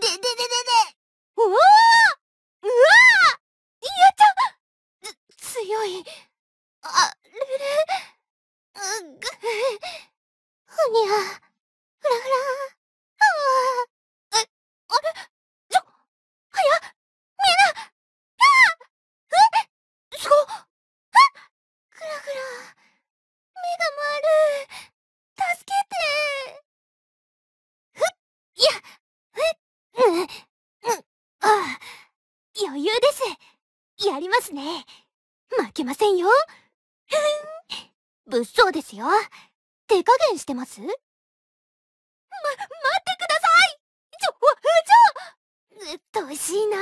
でででででおお余裕ですやりますね負けませんよふん物騒ですよ手加減してますま、待ってくださいちょ、ちょとうしいな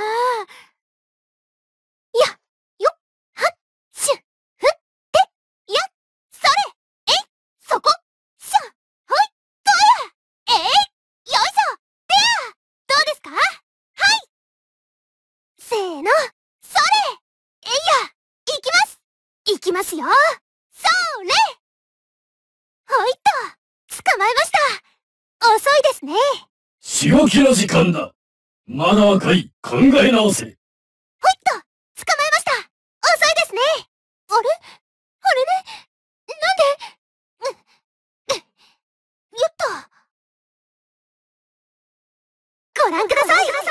ーのそれえいや行きます行きますよそれほいっと捕まえました遅いですね仕置きの時間だまだ若い考え直せほいっと捕まえました遅いですねあれあれねなんでよっとご覧ください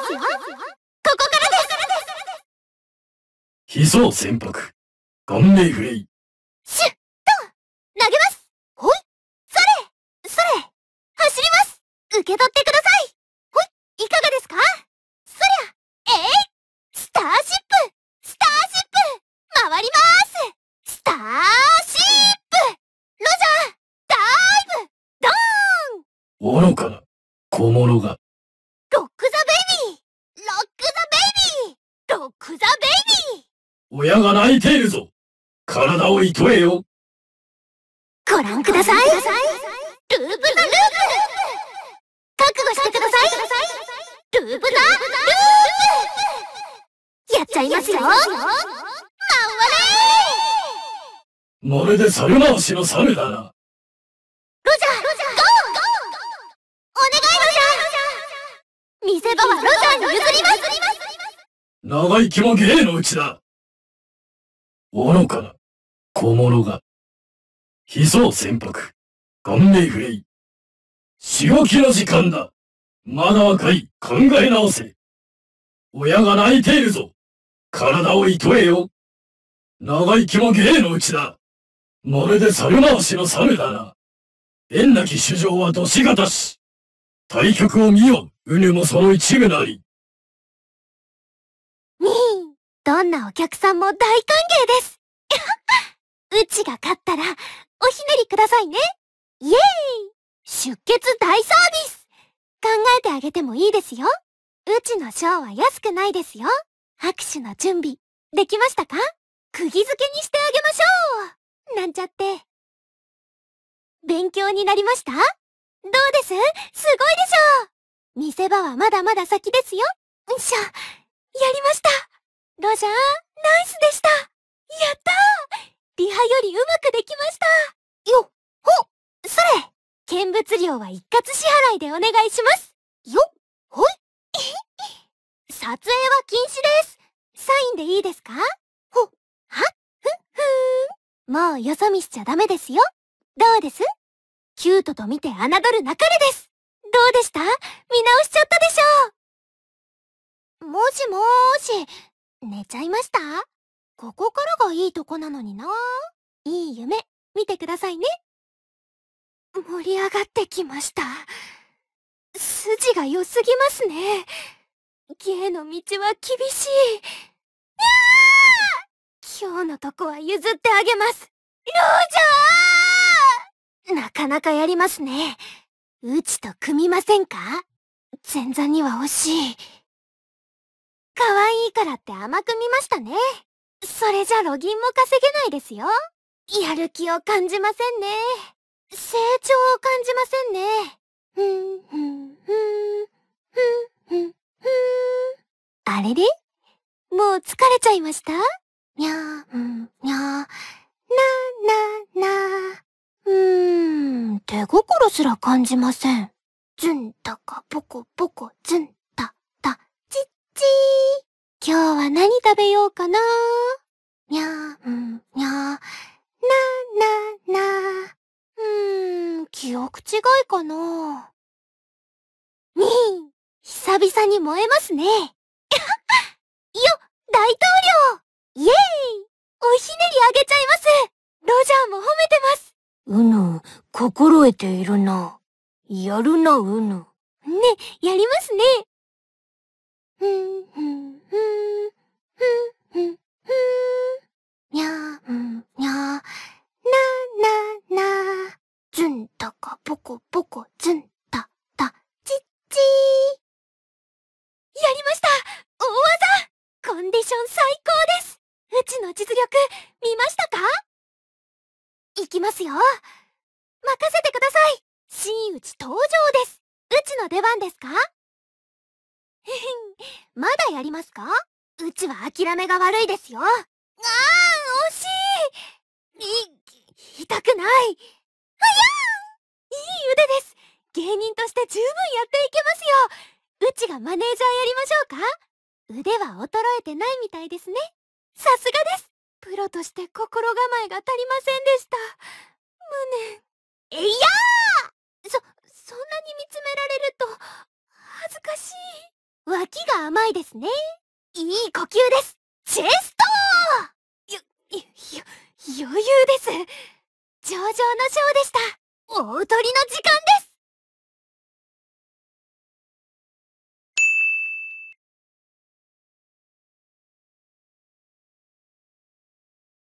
ここからです秘蔵船舶顔面フレイシュッと投げますほいそれそれ走ります受け取ってくださいほいいかがですかそりゃえい、ー、スターシップスターシップ回りますスターシップロジャーダイブドーン愚かな小物が親が泣いているぞ体をいとえよご覧くださいループザループ覚悟してくださいループザループやっちゃいますよ回れまるで猿回しの猿だなロジャーロジャーゴーお願いロジャー見せ場はロジャーに譲ります長生きも芸のうちだ愚かな、小物が。悲壮船舶、顔面フレイ。仕置きの時間だ。まだ若い、考え直せ。親が泣いているぞ。体を糸とえよ。長生きも芸のうちだ。まるで猿回しの猿だな。縁なき主情は年がたし。対局を見よう、うぬもその一部なり。ねえ。どんなお客さんも大歓迎です うちが勝ったら、おひねりくださいねイエーイ出血大サービス考えてあげてもいいですようちの賞は安くないですよ拍手の準備、できましたか釘付けにしてあげましょうなんちゃって。勉強になりましたどうですすごいでしょう見せ場はまだまだ先ですよ。んしょ、やりましたロジャー、ナイスでしたやったーリハよりうまくできましたよっほそれ見物料は一括支払いでお願いしますよっほい撮影は禁止ですサインでいいですかほはふふーんもうよそ見しちゃダメですよどうですキュートと見て侮るなかれですどうでした見直しちゃったでしょうもしもーし、寝ちゃいましたここからがいいとこなのにな。いい夢、見てくださいね。盛り上がってきました。筋が良すぎますね。芸の道は厳しい。今日のとこは譲ってあげます。ロージャーなかなかやりますね。うちと組みませんか前座には惜しい。可愛いからって甘く見ましたね。それじゃロギンも稼げないですよ。やる気を感じませんね。成長を感じませんね。ふん、ふん、ふん、ふん、ふん、ふん。あれれもう疲れちゃいましたにゃー、うん、にゃー、なー、なー、なー。うーん、手心すら感じません。ずんたか、ぽこぽこ、ずんち今日は何食べようかなにゃー、ん、にゃー、なななうーん、記憶違いかなにー、久々に燃えますね。よ、大統領イエーイおひねりあげちゃいますロジャーも褒めてますうぬ、心得ているな。やるな、うぬ。ね、やりますね。ふふふふんんんんにゃーんにゃー、なーなーなー。ずんたかぽこぽこずんたたちっちー。やりました大技コンディション最高ですうちの実力、見ましたかいきますよ任せてください真打ち登場ですうちの出番ですかまだやりますかうちは諦めが悪いですよ。ああ、惜しいい、痛くないはやいい腕です。芸人として十分やっていけますよ。うちがマネージャーやりましょうか腕は衰えてないみたいですね。さすがです。プロとして心構えが足りませんでした。いですね。いい呼吸です。チェストゆ、ゆ、余裕です。上々のショーでした。大鳥の時間です